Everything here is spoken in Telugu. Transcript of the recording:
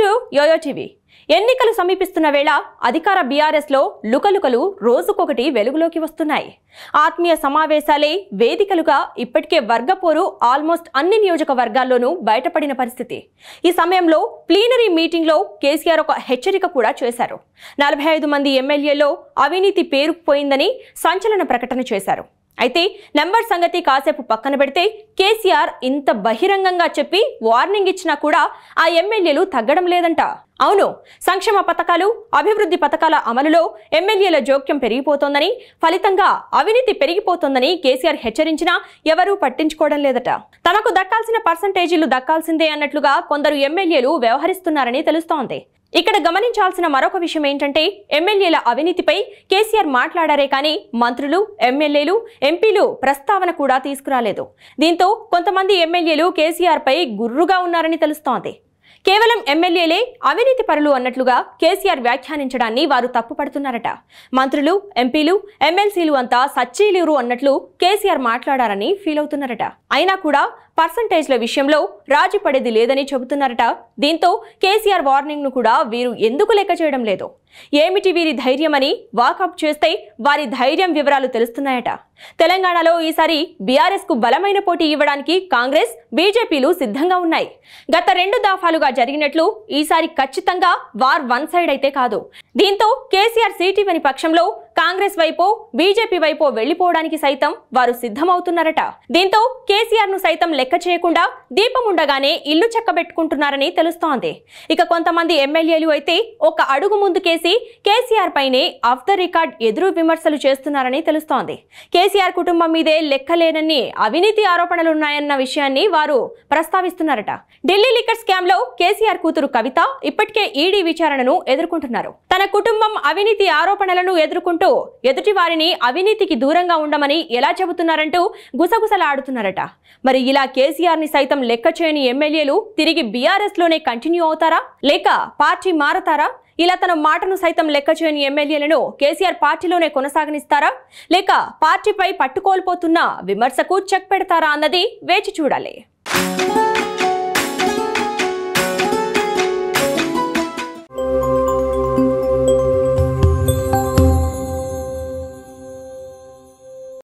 టు యోయో టీవీ ఎన్నికలు సమీపిస్తున్న వేళ అధికార బీఆర్ఎస్లో లుకలుకలు రోజుకొకటి వెలుగులోకి వస్తున్నాయి ఆత్మీయ సమావేశాలే వేదికలుగా ఇప్పటికే వర్గపోరు ఆల్మోస్ట్ అన్ని నియోజకవర్గాల్లోనూ బయటపడిన పరిస్థితి ఈ సమయంలో ప్లీనరీ మీటింగ్లో కేసీఆర్ ఒక హెచ్చరిక కూడా చేశారు నలభై ఐదు మంది ఎమ్మెల్యేలో అవినీతి పేరుకుపోయిందని సంచలన ప్రకటన చేశారు అయితే నెంబర్ సంగతి కాసేపు పక్కన పెడితే కేసీఆర్ ఇంత బహిరంగంగా చెప్పి వార్నింగ్ ఇచ్చినా కూడా ఆ ఎమ్మెల్యేలు తగ్గడం లేదంట అవును సంక్షేమ పథకాలు అభివృద్ధి పథకాల అమలులో ఎమ్మెల్యేల జోక్యం పెరిగిపోతోందని ఫలితంగా అవినీతి పెరిగిపోతోందని కేసీఆర్ హెచ్చరించినా ఎవరూ పట్టించుకోవడం లేదట తనకు దక్కాల్సిన పర్సంటేజీలు దక్కాల్సిందే అన్నట్లుగా కొందరు ఎమ్మెల్యేలు వ్యవహరిస్తున్నారని తెలుస్తోంది ఇక్కడ గమనించాల్సిన మరొక విషయం ఏంటంటే ఎమ్మెల్యేల అవినీతిపై కేసీఆర్ మాట్లాడారే కానీ మంత్రులు ఎమ్మెల్యేలు ఎంపీలు ప్రస్తావన కూడా తీసుకురాలేదు దీంతో కొంతమంది ఎమ్మెల్యేలు కేసీఆర్పై గుర్రుగా ఉన్నారని తెలుస్తోంది కేవలం ఎమ్మెల్యేలే అవినీతి పరులు అన్నట్లుగా కేసీఆర్ వ్యాఖ్యానించడాన్ని వారు తప్పుపడుతున్నారట మంత్రులు ఎంపీలు ఎమ్మెల్సీలు అంతా సచ్చీలేరు అన్నట్లు కేసీఆర్ మాట్లాడారని ఫీల్ అవుతున్నారట అయినా కూడా పర్సంటేజ్ల విషయంలో రాజీ పడేది లేదని చెబుతున్నారట దీంతో కేసీఆర్ వార్నింగ్ ను కూడా వీరు ఎందుకు లెక్క చేయడం లేదు ఏమిటి వీరి ధైర్యమని వాకప్ చేస్తే వారి ధైర్యం వివరాలు తెలుస్తున్నాయట తెలంగాణలో ఈసారి బీఆర్ఎస్ కు బలమైన పోటీ ఇవ్వడానికి కాంగ్రెస్ బీజేపీలు సిద్ధంగా ఉన్నాయి గత రెండు దాఫాలుగా జరిగినట్లు ఈసారి ఖచ్చితంగా వార్ వన్ సైడ్ అయితే కాదు దీంతో కేసీఆర్ సీటివని పక్షంలో కాంగ్రెస్ వైపో బీజేపీ వైపో వెళ్లిపోవడానికి సైతం వారు సిద్ధమవుతున్నారట దీంతో కేసీఆర్ ను సైతం లెక్క చేయకుండా దీపం ఉండగానే ఇల్లు చెక్కబెట్టుకుంటున్నారని తెలుస్తోంది ఇక కొంతమంది ఎమ్మెల్యేలు అయితే ఒక అడుగు ముందుకేసి కేసీఆర్ పైనే ఆఫ్ ద రికార్డ్ ఎదురు విమర్శలు చేస్తున్నారని తెలుస్తోంది కేసీఆర్ కుటుంబం మీదే లెక్కలేనన్ని అవినీతి ఆరోపణలున్నాయన్న విషయాన్ని వారు ప్రస్తావిస్తున్నారట ఢిల్లీ లిక్కర్ స్కామ్ లో కేసీఆర్ కూతురు కవిత ఇప్పటికే ఈడీ విచారణను ఎదుర్కొంటున్నారు తన కుటుంబం అవినీతి ఆరోపణలను ఎదుర్కొంటూ ఇప్పుడు ఎదుటి వారిని అవినీతికి దూరంగా ఉండమని ఎలా చెబుతున్నారంటూ గుసగుసలాడుతున్నారట మరి ఇలా ని సైతం లెక్క చేయని ఎమ్మెల్యేలు తిరిగి లోనే కంటిన్యూ అవుతారా లేక పార్టీ మారతారా ఇలా తన మాటను సైతం లెక్క చేయని ఎమ్మెల్యేలను కేసీఆర్ పార్టీలోనే కొనసాగనిస్తారా లేక పార్టీపై పట్టుకోల్పోతున్న విమర్శకు చెక్ పెడతారా అన్నది వేచి చూడాలి